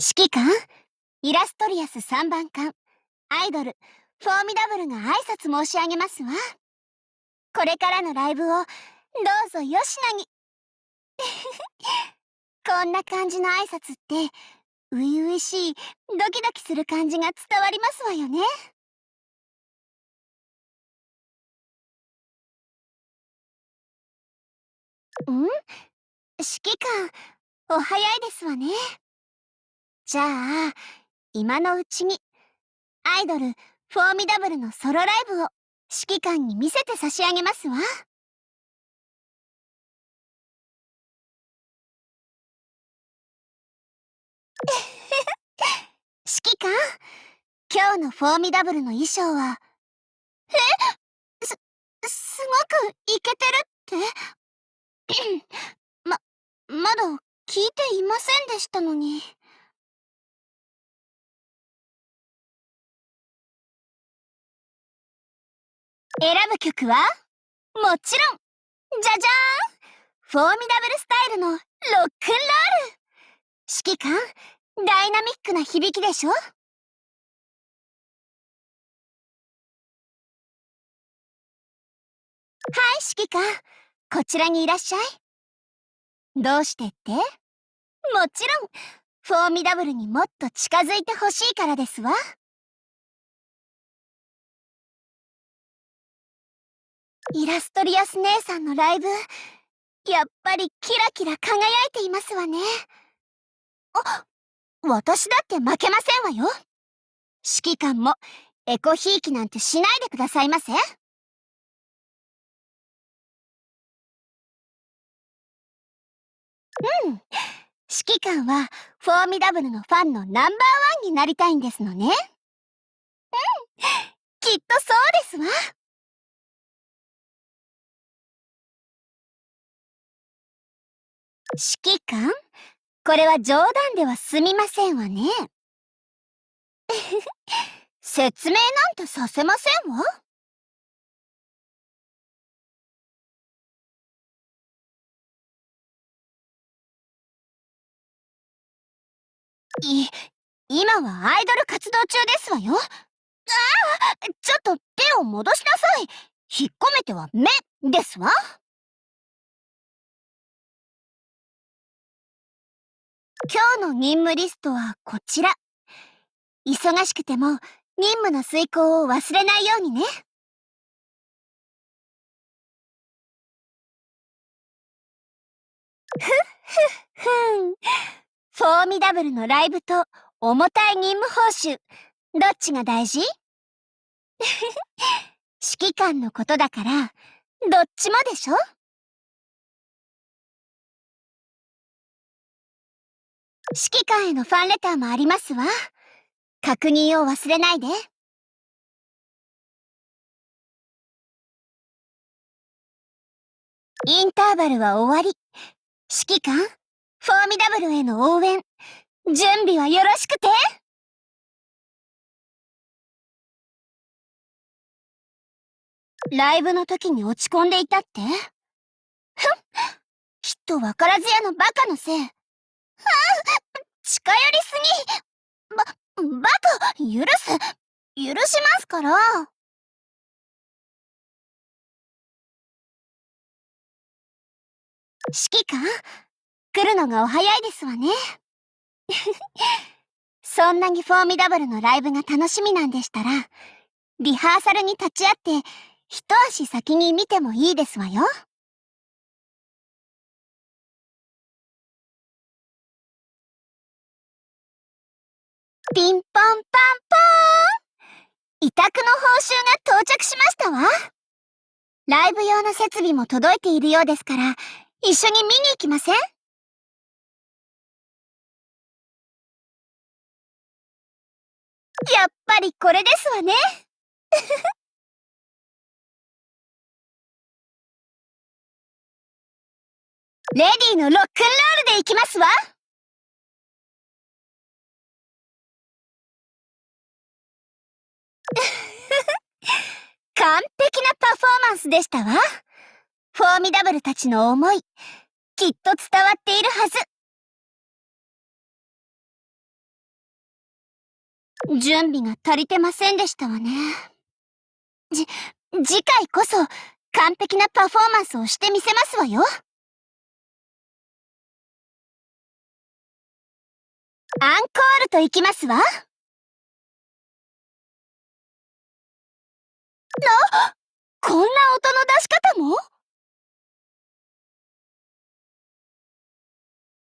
指揮官イラストリアス3番艦アイドルフォーミダブルが挨拶申し上げますわこれからのライブをどうぞよしなに こんな感じの挨拶って初々しいドキドキする感じが伝わりますわよねん指揮官お早いですわね。じゃあ、今のうちに、アイドル、フォーミダブルのソロライブを、指揮官に見せて差し上げますわ。指揮官今日のフォーミダブルの衣装はえすすごくイケてるって ままだ聞いていませんでしたのに。選ぶ曲はもちろんじゃじゃーんフォーミダブルスタイルのロックンロール指揮官ダイナミックな響きでしょはい指揮官こちらにいらっしゃいどうしてってもちろんフォーミダブルにもっと近づいてほしいからですわイラストリアス姉さんのライブ、やっぱりキラキラ輝いていますわね。あ、私だって負けませんわよ。指揮官もエコひいきなんてしないでくださいませ。うん。指揮官はフォーミダブルのファンのナンバーワンになりたいんですのね。うん。きっとそうですわ。指揮官これは冗談ではすみませんわね。説明なんてさせませんわ。い、今はアイドル活動中ですわよ。ああちょっと手を戻しなさい引っ込めては目ですわ。今日の任務リストはこちら。忙しくても任務の遂行を忘れないようにね。ふっふっふん。フォーミダブルのライブと重たい任務報酬。どっちが大事 指揮官のことだから、どっちもでしょ指揮官へのファンレターもありますわ。確認を忘れないで。インターバルは終わり。指揮官、フォーミダブルへの応援、準備はよろしくてライブの時に落ち込んでいたってふんきっとわからず屋のバカのせい。近寄りすぎば、バカ許す許しますから指揮官来るのがお早いですわね そんなにフォーミダブルのライブが楽しみなんでしたらリハーサルに立ち会って一足先に見てもいいですわよ。ピンポンパンポーン委託の報酬が到着しましたわライブ用の設備も届いているようですから一緒に見に行きませんやっぱりこれですわね レディのロックンロールでいきますわ璧なパフォーマンスでしたわ。フォーミダブルたちの思い、きっと伝わっているはず。準備が足りてませんでしたわね。じ、次回こそ完璧なパフォーマンスをしてみせますわよ。アンコールと行きますわ。こんな音の出し方も